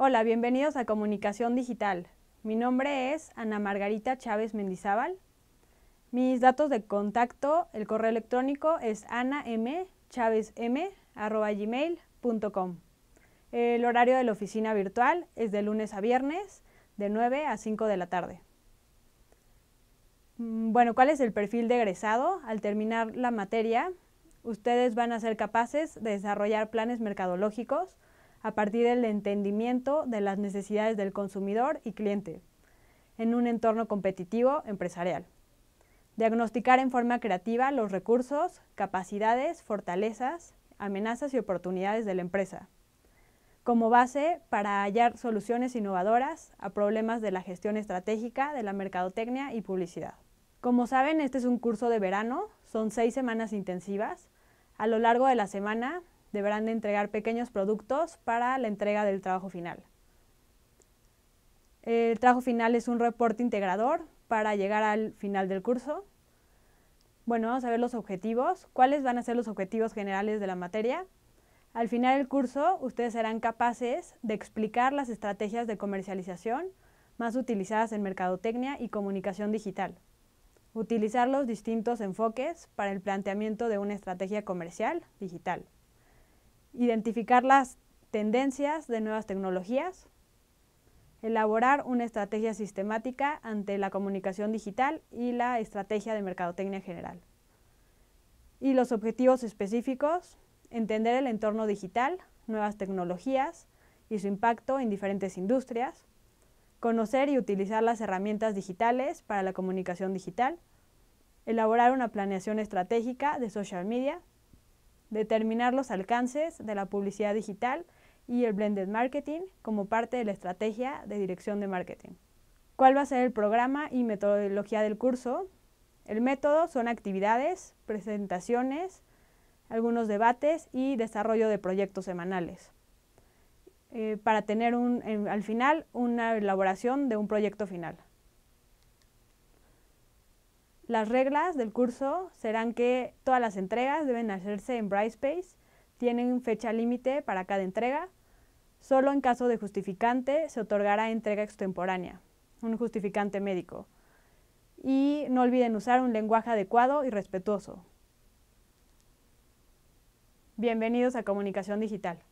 Hola, bienvenidos a Comunicación Digital. Mi nombre es Ana Margarita Chávez Mendizábal. Mis datos de contacto, el correo electrónico es anamchavezm.gmail.com. El horario de la oficina virtual es de lunes a viernes, de 9 a 5 de la tarde. Mm, bueno, ¿cuál es el perfil de egresado? Al terminar la materia, ustedes van a ser capaces de desarrollar planes mercadológicos, a partir del entendimiento de las necesidades del consumidor y cliente en un entorno competitivo empresarial. Diagnosticar en forma creativa los recursos, capacidades, fortalezas, amenazas y oportunidades de la empresa, como base para hallar soluciones innovadoras a problemas de la gestión estratégica, de la mercadotecnia y publicidad. Como saben, este es un curso de verano, son seis semanas intensivas. A lo largo de la semana deberán de entregar pequeños productos para la entrega del trabajo final. El trabajo final es un reporte integrador para llegar al final del curso. Bueno, vamos a ver los objetivos. ¿Cuáles van a ser los objetivos generales de la materia? Al final del curso, ustedes serán capaces de explicar las estrategias de comercialización más utilizadas en mercadotecnia y comunicación digital. Utilizar los distintos enfoques para el planteamiento de una estrategia comercial digital identificar las tendencias de nuevas tecnologías, elaborar una estrategia sistemática ante la comunicación digital y la estrategia de mercadotecnia general. Y los objetivos específicos, entender el entorno digital, nuevas tecnologías y su impacto en diferentes industrias, conocer y utilizar las herramientas digitales para la comunicación digital, elaborar una planeación estratégica de social media, determinar los alcances de la publicidad digital y el blended marketing como parte de la estrategia de dirección de marketing. ¿Cuál va a ser el programa y metodología del curso? El método son actividades, presentaciones, algunos debates y desarrollo de proyectos semanales. Eh, para tener un, al final una elaboración de un proyecto final. Las reglas del curso serán que todas las entregas deben hacerse en Brightspace, tienen fecha límite para cada entrega, solo en caso de justificante se otorgará entrega extemporánea, un justificante médico. Y no olviden usar un lenguaje adecuado y respetuoso. Bienvenidos a Comunicación Digital.